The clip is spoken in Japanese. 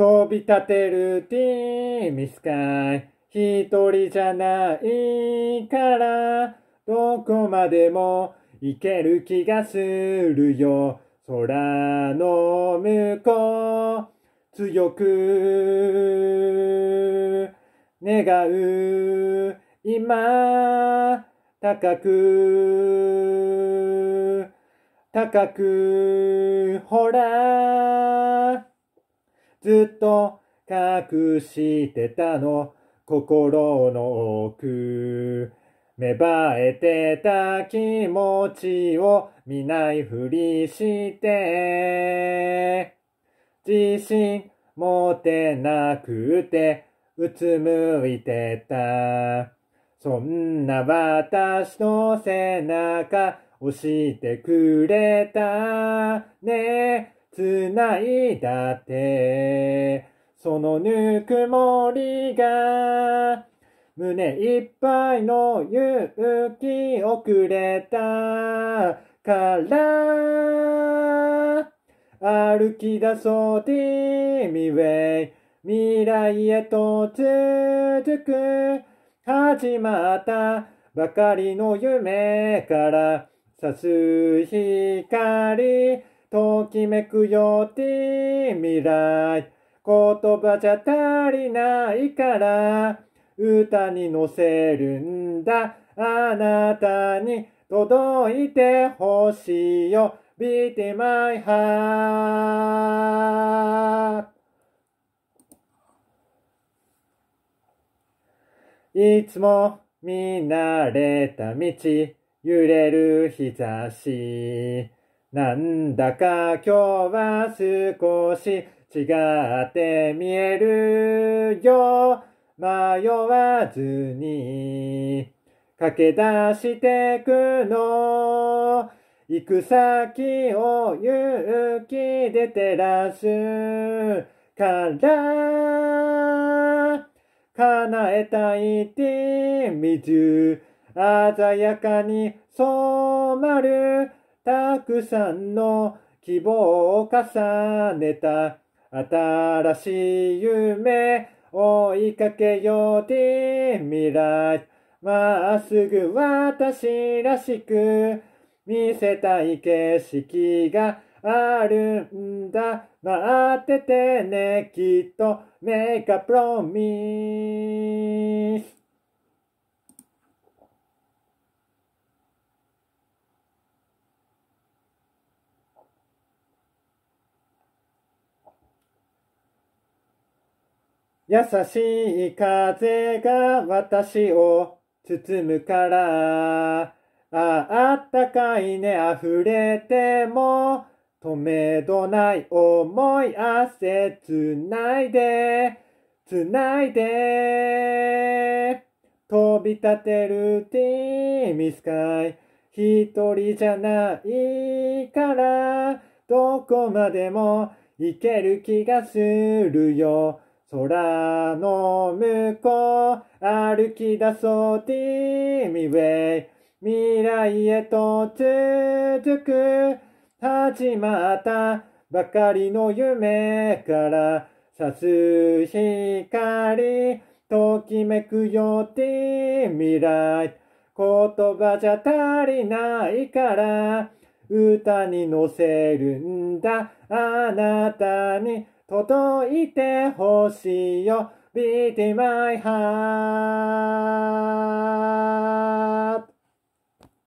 飛び立てるティーミスカイ。一人じゃないから、どこまでも行ける気がするよ。空の向こう、強く願う。今、高く、高く、ほら、ずっと隠してたの心の奥芽生えてた気持ちを見ないふりして自信持てなくてうつむいてたそんな私の背中押してくれたね繋いだて、そのぬくもりが、胸いっぱいの勇気をくれたから、歩き出そうティーミウェイ。未来へと続く。始まったばかりの夢から、さす光。ときめくよって未来。言葉じゃ足りないから、歌に乗せるんだ。あなたに届いてほしいよ。Beat in my heart. いつも見慣れた道、揺れる日差し。なんだか今日は少し違って見えるよ。迷わずに駆け出してくの。行く先を勇気で照らすから叶えたいって水鮮やかに染まるたくさんの希望を重ねた新しい夢追いかけようで未来まっすぐ私らしく見せたい景色があるんだ待っててねきっとメイクプロミス優しい風が私を包むから、ああったかいね溢れても、止めどない思い汗つないで、つないで、飛び立てるティーミスカイ。一人じゃないから、どこまでも行ける気がするよ。空の向こう歩き出そう Team Way 未来へと続く始まったばかりの夢から刺す光ときめくよって未来言葉じゃ足りないから歌に乗せるんだあなたに届いてほしいよ Beat my heart